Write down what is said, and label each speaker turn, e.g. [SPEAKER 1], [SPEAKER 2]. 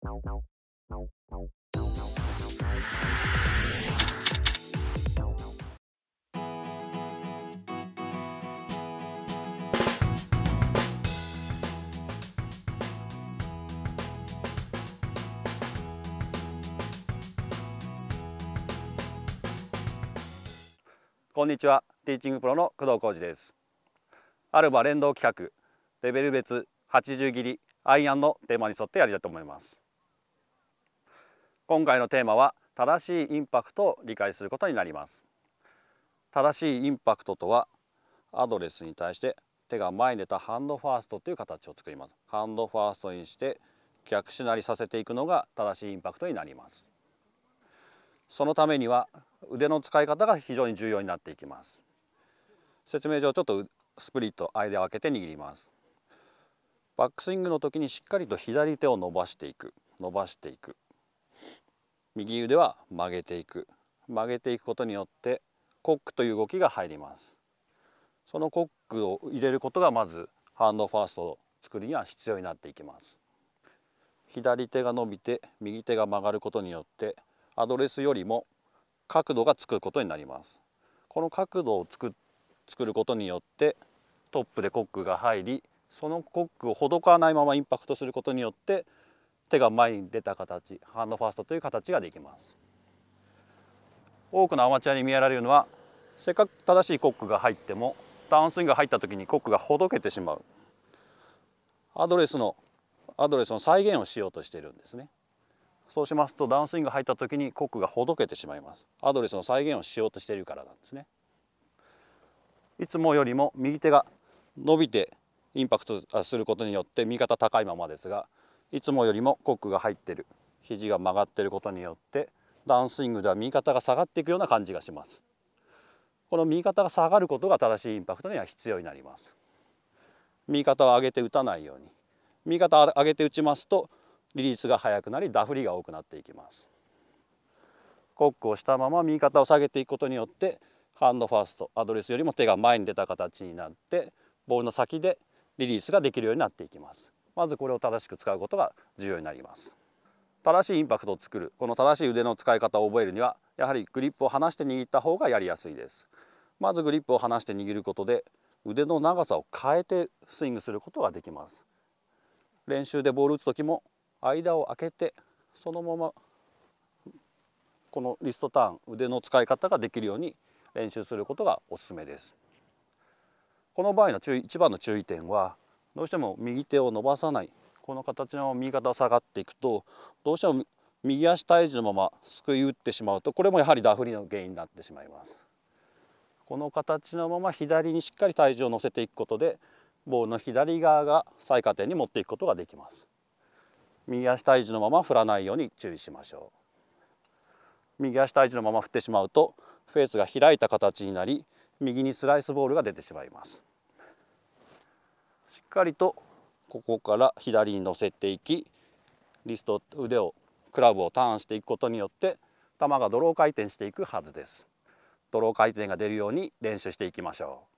[SPEAKER 1] こんにちはティーチングプロの工藤浩二ですアルバ連動企画レベル別80切りアイアンのテーマに沿ってやりたいと思います今回のテーマは正しいインパクトを理解することになります正しいインパクトとはアドレスに対して手が前に出たハンドファーストという形を作りますハンドファーストにして逆しなりさせていくのが正しいインパクトになりますそのためには腕の使い方が非常に重要になっていきます説明上ちょっとスプリット間を空けて握りますバックスイングの時にしっかりと左手を伸ばしていく伸ばしていく右腕は曲げていく曲げていくことによってコックという動きが入りますそのコックを入れることがまずハンドファーストを作りには必要になっていきます左手が伸びて右手が曲がることによってアドレスよりも角度がつくことになりますこの角度を作ることによってトップでコックが入りそのコックをほどかないままインパクトすることによって手が前に出た形ハンドファーストという形ができます多くのアマチュアに見られるのはせっかく正しいコックが入ってもダウンスイングが入った時にコックがほどけてしまうアドレスのアドレスの再現をしようとしているんですねそうしますとダウンスイング入った時にコックがほどけてしまいますアドレスの再現をしようとしているからなんですねいつもよりも右手が伸びてインパクトすることによって右肩高いままですがいつもよりもコックが入ってる肘が曲がってることによってダウンスイングでは右肩が下がっていくような感じがしますこの右肩が下がることが正しいインパクトには必要になります右肩を上げて打たないように右肩を上げて打ちますとリリースが速くなりダフリが多くなっていきますコックをしたまま右肩を下げていくことによってハンドファーストアドレスよりも手が前に出た形になってボールの先でリリースができるようになっていきますまずこれを正しく使うことが重要になります正しいインパクトを作るこの正しい腕の使い方を覚えるにはやはりグリップを離して握った方がやりやすいですまずグリップを離して握ることで腕の長さを変えてスイングすることができます練習でボールを打つ時も間を空けてそのままこのリストターン腕の使い方ができるように練習することがおすすめですこの場合の注意一番の注意点はどうしても右手を伸ばさないこの形の右肩下がっていくとどうしても右足体重のまますくい打ってしまうとこれもやはりダフリの原因になってしまいますこの形のまま左にしっかり体重を乗せていくことで棒の左側が最下点に持っていくことができます右足体重のまま振らないように注意しましょう右足体重のまま振ってしまうとフェースが開いた形になり右にスライスボールが出てしまいますかりとここから左に乗せていきリスト腕をクラブをターンしていくことによって球がドロー回転していくはずです。ドロー回転が出るように練習していきましょう。